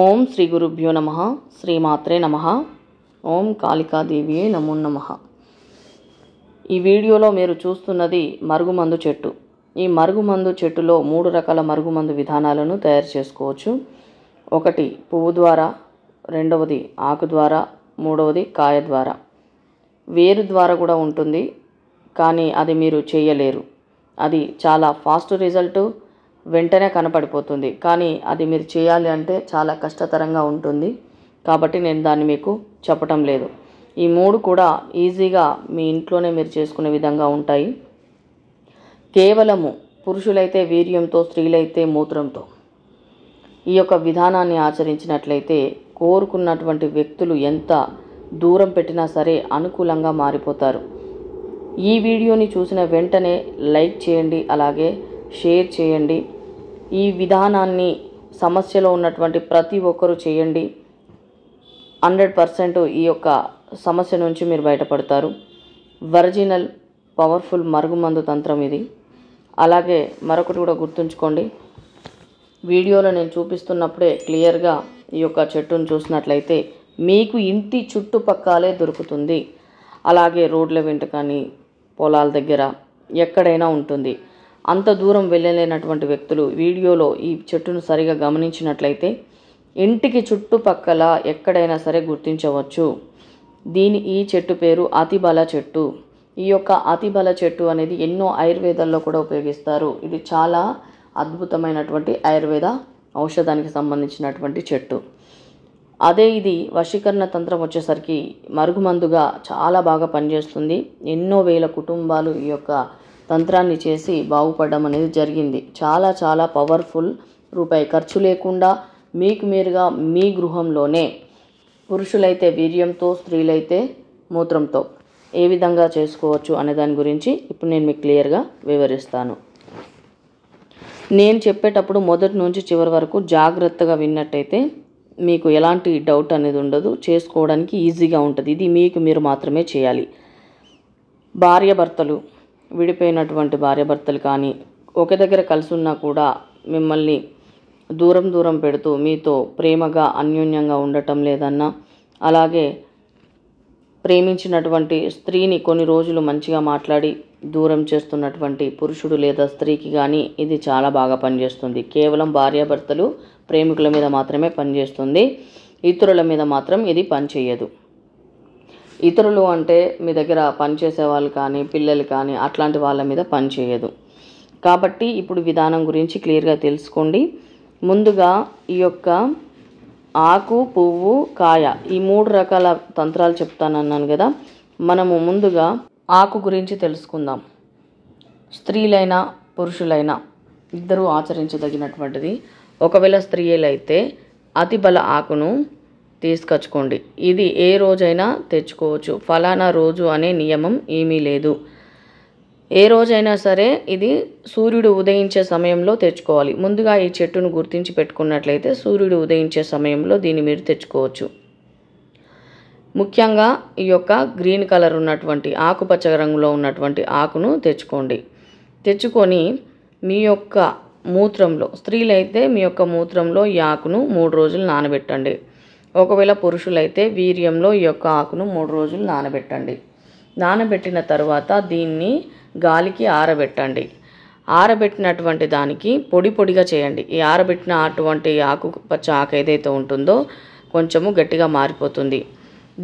ఓం శ్రీ గురుభ్యో నమ శ్రీమాత్రే నమ ఓం కాళికాదేవియే నమో నమ ఈ వీడియోలో మీరు చూస్తున్నది మరుగుమందు చెట్టు ఈ మరుగుమందు చెట్టులో మూడు రకాల మరుగుమందు విధానాలను తయారు చేసుకోవచ్చు ఒకటి పువ్వు ద్వారా రెండవది ఆకు ద్వారా మూడవది కాయ ద్వారా వేరు ద్వారా కూడా ఉంటుంది కానీ అది మీరు చేయలేరు అది చాలా ఫాస్ట్ రిజల్టు వెంటనే కనపడిపోతుంది కానీ అది మీరు చేయాలి అంటే చాలా కష్టతరంగా ఉంటుంది కాబట్టి నేను దాన్ని మీకు చెప్పటం లేదు ఈ మూడు కూడా ఈజీగా మీ ఇంట్లోనే మీరు చేసుకునే విధంగా ఉంటాయి కేవలము పురుషులైతే వీర్యంతో స్త్రీలైతే మూత్రంతో ఈ యొక్క విధానాన్ని ఆచరించినట్లయితే కోరుకున్నటువంటి వ్యక్తులు ఎంత దూరం పెట్టినా సరే అనుకూలంగా మారిపోతారు ఈ వీడియోని చూసిన వెంటనే లైక్ చేయండి అలాగే షేర్ చేయండి ఈ విధానాన్ని సమస్యలో ఉన్నటువంటి ప్రతి ఒక్కరూ చేయండి హండ్రెడ్ పర్సెంట్ ఈ యొక్క సమస్య నుంచి మీరు బయటపడతారు ఒరిజినల్ పవర్ఫుల్ మరుగుమందు తంత్రం ఇది అలాగే మరొకటి కూడా గుర్తుంచుకోండి వీడియోలో నేను చూపిస్తున్నప్పుడే క్లియర్గా ఈ యొక్క చెట్టును చూసినట్లయితే మీకు ఇంటి చుట్టుపక్కలే దొరుకుతుంది అలాగే రోడ్ల వెంట కానీ పొలాల దగ్గర ఎక్కడైనా ఉంటుంది అంత దూరం వెళ్ళలేనటువంటి వ్యక్తులు వీడియోలో ఈ చెట్టును సరిగా గమనించినట్లయితే ఇంటికి చుట్టుపక్కల ఎక్కడైనా సరే గుర్తించవచ్చు దీని ఈ చెట్టు పేరు అతిబల చెట్టు ఈ యొక్క అతిబల చెట్టు అనేది ఎన్నో ఆయుర్వేదాల్లో కూడా ఉపయోగిస్తారు ఇది చాలా అద్భుతమైనటువంటి ఆయుర్వేద ఔషధానికి సంబంధించినటువంటి చెట్టు అదే ఇది వశీకరణ తంత్రం వచ్చేసరికి మరుగుమందుగా చాలా బాగా పనిచేస్తుంది ఎన్నో వేల కుటుంబాలు ఈ యొక్క తంత్రాన్ని చేసి బాగుపడడం అనేది జరిగింది చాలా చాలా పవర్ఫుల్ రూపాయి ఖర్చు లేకుండా మీకు మీరుగా మీ గృహంలోనే పురుషులైతే వీర్యంతో స్త్రీలైతే మూత్రంతో ఏ విధంగా చేసుకోవచ్చు అనే దాని గురించి ఇప్పుడు నేను మీకు క్లియర్గా వివరిస్తాను నేను చెప్పేటప్పుడు మొదటి నుంచి చివరి వరకు జాగ్రత్తగా విన్నట్టయితే మీకు ఎలాంటి డౌట్ అనేది ఉండదు చేసుకోవడానికి ఈజీగా ఉంటుంది ఇది మీకు మీరు మాత్రమే చేయాలి భార్యాభర్తలు విడిపోయినటువంటి భార్యాభర్తలు కానీ ఒకే దగ్గర కలిసి ఉన్నా కూడా మిమ్మల్ని దూరం దూరం పెడుతూ మీతో ప్రేమగా అన్యోన్యంగా ఉండటం లేదన్నా అలాగే ప్రేమించినటువంటి స్త్రీని కొన్ని రోజులు మంచిగా మాట్లాడి దూరం చేస్తున్నటువంటి పురుషుడు లేదా స్త్రీకి కానీ ఇది చాలా బాగా పనిచేస్తుంది కేవలం భార్యాభర్తలు ప్రేమికుల మీద మాత్రమే పనిచేస్తుంది ఇతరుల మీద మాత్రం ఇది పనిచేయదు ఇతరులు అంటే మీ దగ్గర పనిచేసే వాళ్ళు కానీ పిల్లలు కానీ అట్లాంటి వాళ్ళ మీద పని చేయదు కాబట్టి ఇప్పుడు విధానం గురించి క్లియర్గా తెలుసుకోండి ముందుగా ఈ యొక్క ఆకు పువ్వు కాయ ఈ మూడు రకాల తంత్రాలు చెప్తానన్నాను కదా మనము ముందుగా ఆకు గురించి తెలుసుకుందాం స్త్రీలైనా పురుషులైనా ఇద్దరూ ఆచరించదగినటువంటిది ఒకవేళ స్త్రీలైతే అతిబల ఆకును తీసుకొచ్చుకోండి ఇది ఏ రోజైనా తెచ్చుకోవచ్చు ఫలానా రోజు అనే నియమం ఏమీ లేదు ఏ రోజైనా సరే ఇది సూర్యుడు ఉదయించే సమయంలో తెచ్చుకోవాలి ముందుగా ఈ చెట్టును గుర్తించి పెట్టుకున్నట్లయితే సూర్యుడు ఉదయించే సమయంలో దీన్ని మీరు తెచ్చుకోవచ్చు ముఖ్యంగా ఈ యొక్క గ్రీన్ కలర్ ఉన్నటువంటి ఆకుపచ్చ రంగులో ఉన్నటువంటి ఆకును తెచ్చుకోండి తెచ్చుకొని మీ యొక్క మూత్రంలో స్త్రీలైతే మీ యొక్క మూత్రంలో ఈ ఆకును మూడు రోజులు నానబెట్టండి ఒకవేళ పురుషులైతే వీర్యంలో ఈ యొక్క ఆకును మూడు రోజులు నానబెట్టండి నానబెట్టిన తర్వాత దీన్ని గాలికి ఆరబెట్టండి ఆరబెట్టినటువంటి దానికి పొడి పొడిగా చేయండి ఈ ఆరబెట్టిన అటువంటి ఆకు పచ్చ ఆకు ఏదైతే ఉంటుందో కొంచెము గట్టిగా మారిపోతుంది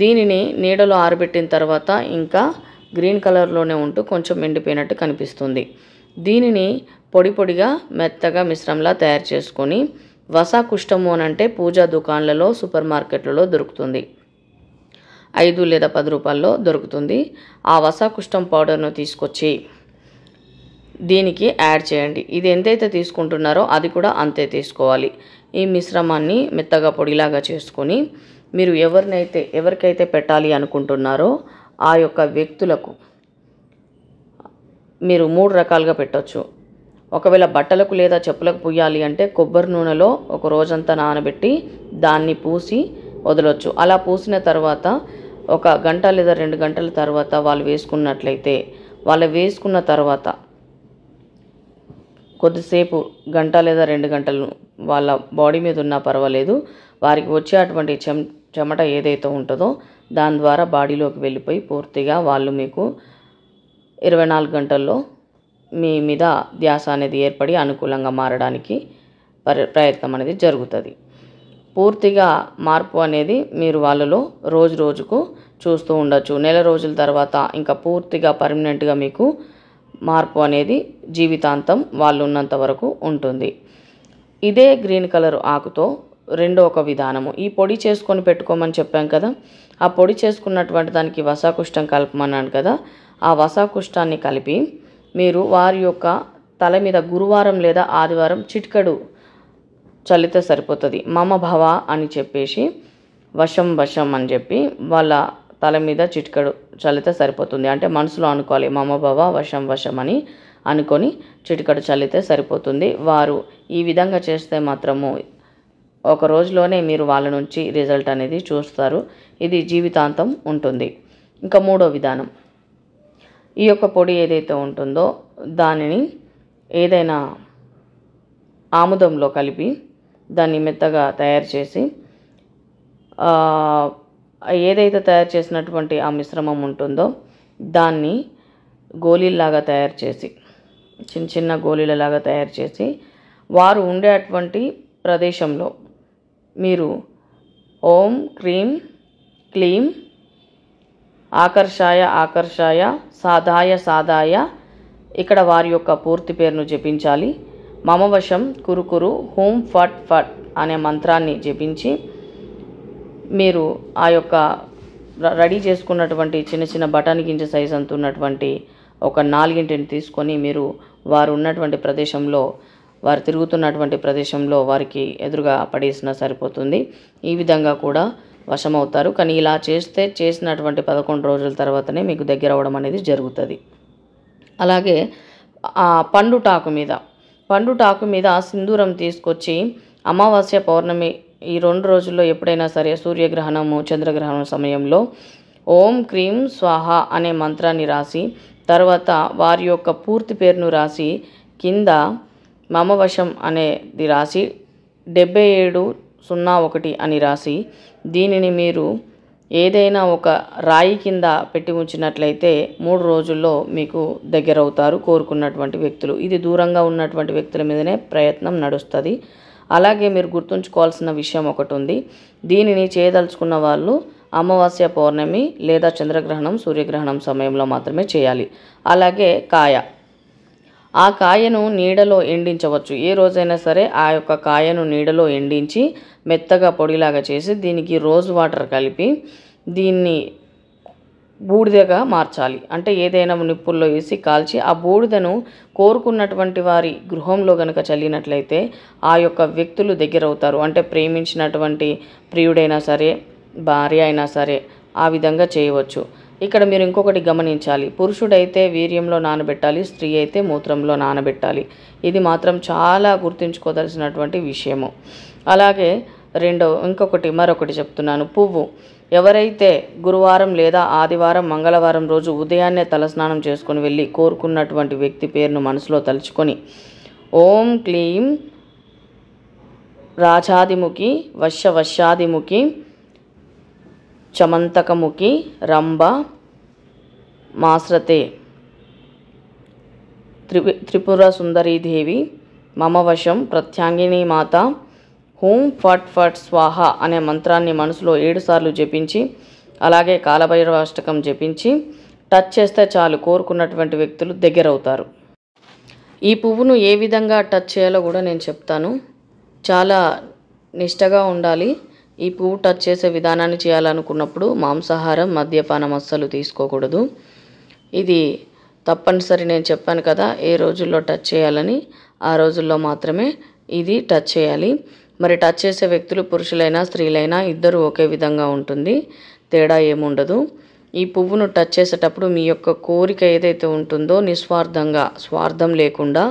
దీనిని నీడలో ఆరబెట్టిన తర్వాత ఇంకా గ్రీన్ కలర్లోనే ఉంటూ కొంచెం ఎండిపోయినట్టు కనిపిస్తుంది దీనిని పొడి పొడిగా మెత్తగా మిశ్రంలా తయారు చేసుకొని అని అంటే పూజా దుకాన్లలో సూపర్ మార్కెట్లలో దొరుకుతుంది ఐదు లేదా పది రూపాయల్లో దొరుకుతుంది ఆ వసాకుష్టం పౌడర్ను తీసుకొచ్చి దీనికి యాడ్ చేయండి ఇది ఎంతైతే తీసుకుంటున్నారో అది కూడా అంతే తీసుకోవాలి ఈ మిశ్రమాన్ని మెత్తగా పొడిలాగా చేసుకొని మీరు ఎవరినైతే ఎవరికైతే పెట్టాలి అనుకుంటున్నారో ఆ యొక్క వ్యక్తులకు మీరు మూడు రకాలుగా పెట్టచ్చు ఒకవేళ బట్టలకు లేదా చెప్పులకు పుయ్యాలి అంటే కొబ్బరి నూనెలో ఒక రోజంతా నానబెట్టి దాన్ని పూసి వదలొచ్చు అలా పూసిన తర్వాత ఒక గంట లేదా రెండు గంటల తర్వాత వాళ్ళు వేసుకున్నట్లయితే వాళ్ళు వేసుకున్న తర్వాత కొద్దిసేపు గంట లేదా రెండు గంటలు వాళ్ళ బాడీ మీద ఉన్నా పర్వాలేదు వారికి వచ్చే అటువంటి చెం చెమట ఏదైతే ఉంటుందో దాని ద్వారా బాడీలోకి వెళ్ళిపోయి పూర్తిగా వాళ్ళు మీకు ఇరవై నాలుగు గంటల్లో మీ మీద ధ్యాస అనేది ఏర్పడి అనుకూలంగా మారడానికి ప్రయత్నం అనేది జరుగుతుంది పూర్తిగా మార్పు అనేది మీరు వాళ్ళలో రోజు రోజుకు చూస్తూ ఉండొచ్చు నెల రోజుల తర్వాత ఇంకా పూర్తిగా పర్మనెంట్గా మీకు మార్పు అనేది జీవితాంతం వాళ్ళు ఉన్నంత వరకు ఉంటుంది ఇదే గ్రీన్ కలర్ ఆకుతో రెండో ఒక విధానము ఈ పొడి చేసుకొని పెట్టుకోమని చెప్పాం కదా ఆ పొడి చేసుకున్నటువంటి దానికి వసాకుష్టం కలపమన్నాను కదా ఆ వసాకుష్టాన్ని కలిపి మీరు వారి యొక్క తల మీద గురువారం లేదా ఆదివారం చిట్కడు చల్లితే సరిపోతుంది మమ భవ అని చెప్పేసి వశం వశం అని చెప్పి వాళ్ళ తల మీద చిట్కడు చల్లితే సరిపోతుంది అంటే మనసులో అనుకోవాలి మమ భవ వశం వశం అని అనుకొని చిటికడు చల్లితే సరిపోతుంది వారు ఈ విధంగా చేస్తే మాత్రము ఒక రోజులోనే మీరు వాళ్ళ నుంచి రిజల్ట్ అనేది చూస్తారు ఇది జీవితాంతం ఉంటుంది ఇంకా మూడో విధానం ఈ యొక్క పొడి ఏదైతే ఉంటుందో దానిని ఏదైనా ఆముదంలో కలిపి దాన్ని మెత్తగా తయారు చేసి ఏదైతే తయారు చేసినటువంటి ఆ మిశ్రమం ఉంటుందో దాన్ని గోళీల్లాగా తయారు చేసి చిన్న చిన్న గోళీలలాగా తయారు చేసి వారు ఉండేటువంటి ప్రదేశంలో మీరు ఓం క్రీం క్లీం ఆకర్షాయ ఆకర్షాయ సాధాయ సాధాయ ఇక్కడ వారి యొక్క పూర్తి పేరును జపించాలి మమవశం కురుకురు హోం ఫట్ ఫట్ అనే మంత్రాన్ని జపించి మీరు ఆ యొక్క రెడీ చేసుకున్నటువంటి చిన్న చిన్న బటన్ గింజ సైజ్ ఉన్నటువంటి ఒక నాలుగింటిని తీసుకొని మీరు వారు ఉన్నటువంటి ప్రదేశంలో వారు తిరుగుతున్నటువంటి ప్రదేశంలో వారికి ఎదురుగా పడేసినా సరిపోతుంది ఈ విధంగా కూడా వశమవుతారు కానీ ఇలా చేస్తే చేసినటువంటి పదకొండు రోజుల తర్వాతనే మీకు దగ్గర అవ్వడం అనేది జరుగుతుంది అలాగే పండుటాకు మీద పండుటాకు మీద సింధూరం తీసుకొచ్చి అమావాస్య పౌర్ణమి ఈ రెండు రోజుల్లో ఎప్పుడైనా సరే సూర్యగ్రహణము చంద్రగ్రహణం సమయంలో ఓం క్రీం స్వాహ అనే మంత్రాన్ని రాసి తర్వాత వారి యొక్క పూర్తి పేరును రాసి కింద మమవశం అనేది రాసి డెబ్బై ఏడు సున్నా ఒకటి అని రాసి దీనిని మీరు ఏదైనా ఒక రాయి కింద పెట్టి ఉంచినట్లయితే మూడు రోజుల్లో మీకు దగ్గర అవుతారు కోరుకున్నటువంటి వ్యక్తులు ఇది దూరంగా ఉన్నటువంటి వ్యక్తుల మీదనే ప్రయత్నం నడుస్తుంది అలాగే మీరు గుర్తుంచుకోవాల్సిన విషయం ఒకటి ఉంది దీనిని చేయదలుచుకున్న వాళ్ళు అమావాస్య పౌర్ణమి లేదా చంద్రగ్రహణం సూర్యగ్రహణం సమయంలో మాత్రమే చేయాలి అలాగే కాయ ఆ కాయను నీడలో ఎండించవచ్చు ఏ రోజైనా సరే ఆ యొక్క కాయను నీడలో ఎండించి మెత్తగా పొడిలాగా చేసి దీనికి రోజ్ వాటర్ కలిపి దీన్ని బూడిదగా మార్చాలి అంటే ఏదైనా నిప్పుల్లో వేసి కాల్చి ఆ బూడిదను కోరుకున్నటువంటి వారి గృహంలో గనక చల్లినట్లయితే ఆ యొక్క వ్యక్తులు దగ్గరవుతారు అంటే ప్రేమించినటువంటి ప్రియుడైనా సరే భార్య అయినా సరే ఆ విధంగా చేయవచ్చు ఇక్కడ మీరు ఇంకొకటి గమనించాలి పురుషుడైతే వీర్యంలో నానబెట్టాలి స్త్రీ అయితే మూత్రంలో నానబెట్టాలి ఇది మాత్రం చాలా గుర్తుంచుకోదలసినటువంటి విషయము అలాగే రెండో ఇంకొకటి మరొకటి చెప్తున్నాను పువ్వు ఎవరైతే గురువారం లేదా ఆదివారం మంగళవారం రోజు ఉదయాన్నే తలస్నానం చేసుకుని వెళ్ళి కోరుకున్నటువంటి వ్యక్తి పేరును మనసులో తలుచుకొని ఓం క్లీం రాజాదిముఖి వశ్య వశ్యాదిముఖి చమంతకముఖి రంభ మాస్రతే త్రి త్రిపుర సుందరీదేవి మమవశం ప్రత్యాంగిని మాత హూం ఫట్ ఫట్ స్వాహ అనే మంత్రాన్ని మనసులో ఏడుసార్లు జపించి అలాగే కాలభైరవాష్టకం జపించి టచ్ చేస్తే చాలు కోరుకున్నటువంటి వ్యక్తులు దగ్గరవుతారు ఈ పువ్వును ఏ విధంగా టచ్ చేయాలో కూడా నేను చెప్తాను చాలా నిష్టగా ఉండాలి ఈ పువ్వు టచ్ చేసే విధానాన్ని చేయాలనుకున్నప్పుడు మాంసాహారం మద్యపానం అస్సలు తీసుకోకూడదు ఇది తప్పనిసరి నేను చెప్పాను కదా ఏ రోజుల్లో టచ్ చేయాలని ఆ రోజుల్లో మాత్రమే ఇది టచ్ చేయాలి మరి టచ్ చేసే వ్యక్తులు పురుషులైనా స్త్రీలైనా ఇద్దరు ఒకే విధంగా ఉంటుంది తేడా ఏముండదు ఈ పువ్వును టచ్ చేసేటప్పుడు మీ యొక్క కోరిక ఏదైతే ఉంటుందో నిస్వార్థంగా స్వార్థం లేకుండా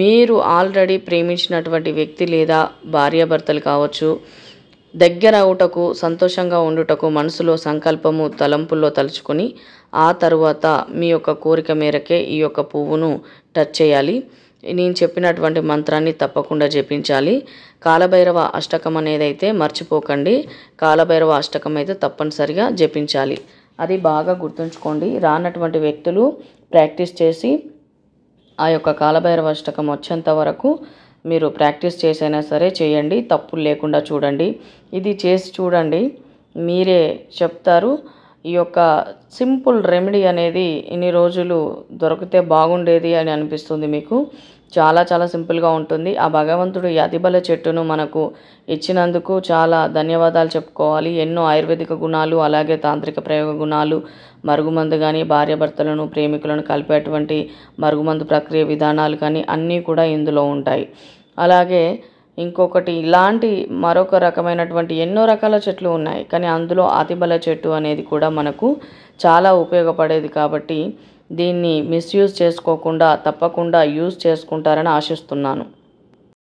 మీరు ఆల్రెడీ ప్రేమించినటువంటి వ్యక్తి లేదా భార్యాభర్తలు కావచ్చు దగ్గర అవుటకు సంతోషంగా ఉండుటకు మనసులో సంకల్పము తలంపుల్లో తలుచుకొని ఆ తర్వాత మీ యొక్క కోరిక మేరకే ఈ యొక్క పువ్వును టచ్ చేయాలి నేను చెప్పినటువంటి మంత్రాన్ని తప్పకుండా జపించాలి కాలభైరవ అష్టకం అనేదైతే మర్చిపోకండి కాలభైరవ అష్టకం అయితే తప్పనిసరిగా జపించాలి అది బాగా గుర్తుంచుకోండి రానటువంటి వ్యక్తులు ప్రాక్టీస్ చేసి ఆ యొక్క కాలభైరవ అష్టకం వచ్చేంత వరకు మీరు ప్రాక్టీస్ చేసైనా సరే చేయండి తప్పులు లేకుండా చూడండి ఇది చేసి చూడండి మీరే చెప్తారు ఈ యొక్క సింపుల్ రెమెడీ అనేది ఇన్ని రోజులు దొరికితే బాగుండేది అని అనిపిస్తుంది మీకు చాలా చాలా సింపుల్గా ఉంటుంది ఆ భగవంతుడు అతిబల చెట్టును మనకు ఇచ్చినందుకు చాలా ధన్యవాదాలు చెప్పుకోవాలి ఎన్నో ఆయుర్వేదిక గుణాలు అలాగే తాంత్రిక ప్రయోగ గుణాలు మరుగుమందు కానీ భార్యాభర్తలను ప్రేమికులను కలిపేటువంటి మరుగుమందు ప్రక్రియ విధానాలు కానీ అన్నీ కూడా ఇందులో ఉంటాయి అలాగే ఇంకొకటి ఇలాంటి మరొక రకమైనటువంటి ఎన్నో రకాల చెట్లు ఉన్నాయి కానీ అందులో అతిబల చెట్టు అనేది కూడా మనకు చాలా ఉపయోగపడేది కాబట్టి దీన్ని మిస్యూజ్ చేసుకోకుండా తప్పకుండా యూజ్ చేసుకుంటారని ఆశిస్తున్నాను